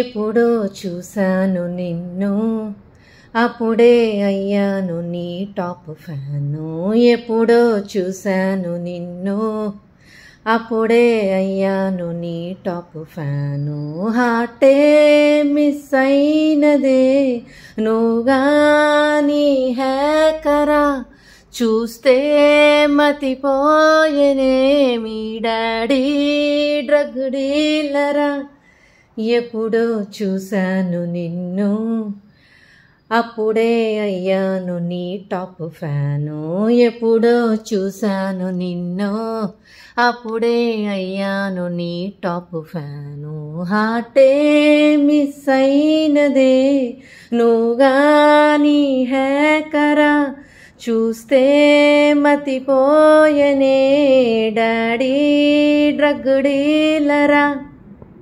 ఎప్పుడో చూశాను నిన్ను అప్పుడే అయ్యాను నీ టాప్ ఫ్యాను ఎప్పుడో చూశాను నిన్ను అప్పుడే అయ్యాను నీ టాప్ ఫ్యాను హాటే మిస్ అయినదే నువ్వు నీ హ్యాకరా చూస్తే మతిపోయనే మీ డాడీ డ్రగ్ డీలరా ఎప్పుడో చూశాను నిన్ను అప్పుడే అయ్యాను నీ టాప్ ఫ్యాను ఎప్పుడో చూశాను నిన్ను అప్పుడే అయ్యాను నీ టాప్ ఫ్యాను హాటే మిస్ అయినదే నువ్వుగా నీ కరా చూస్తే మతిపోయనే డాడీ డ్రగ్ డీలరా